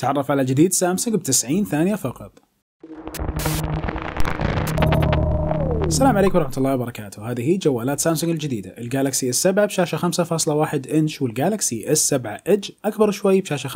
تعرف على جديد سامسونج ب 90 ثانية فقط السلام عليكم ورحمة الله وبركاته هذه هي جوالات سامسونج الجديدة الجالكسي S7 بشاشة 5.1 إنش والجالكسي S7 Edge أكبر شوي بشاشة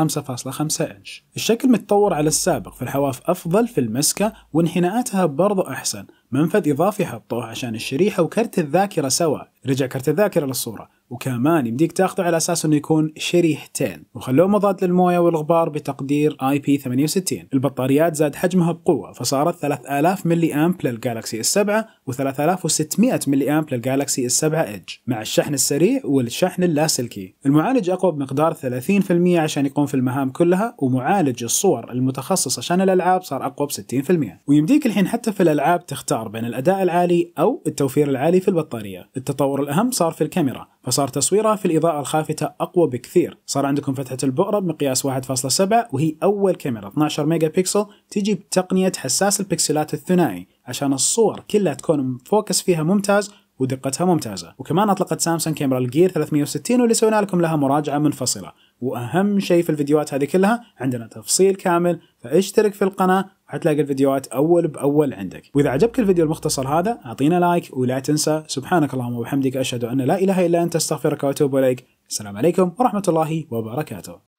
5.5 إنش الشكل متطور على السابق في الحواف أفضل في المسكة وانحناءاتها برضو أحسن منفذ إضافي حطوه عشان الشريحة وكرت الذاكرة سوا رجع كرت الذاكرة للصورة وكمان يمديك تاخذه على اساس انه يكون شريحتين وخلوه مضاد للمويه والغبار بتقدير اي بي 68 البطاريات زاد حجمها بقوه فصارت 3000 ملي امب للجالكسي 7 و و3600 ملي امب للجالكسي 7 ايدج مع الشحن السريع والشحن اللاسلكي المعالج اقوى بمقدار 30% عشان يقوم في المهام كلها ومعالج الصور المتخصص عشان الالعاب صار اقوى ب 60% ويمديك الحين حتى في الالعاب تختار بين الاداء العالي او التوفير العالي في البطاريه التطور الاهم صار في الكاميرا فصار صار تصويرها في الإضاءة الخافتة أقوى بكثير صار عندكم فتحة البؤرة بمقياس 1.7 وهي أول كاميرا 12 ميجا بكسل تجي بتقنية حساس البكسلات الثنائي عشان الصور كلها تكون مفوكس فيها ممتاز ودقتها ممتازة وكمان أطلقت سامسونج كاميرا الجير 360 واللي سوينا لكم لها مراجعة منفصلة واهم شيء في الفيديوهات هذه كلها عندنا تفصيل كامل فاشترك في القناه وحتلاقي الفيديوهات اول باول عندك واذا عجبك الفيديو المختصر هذا اعطينا لايك ولا تنسى سبحانك اللهم وبحمدك اشهد ان لا اله الا انت استغفرك واتوب اليك السلام عليكم ورحمه الله وبركاته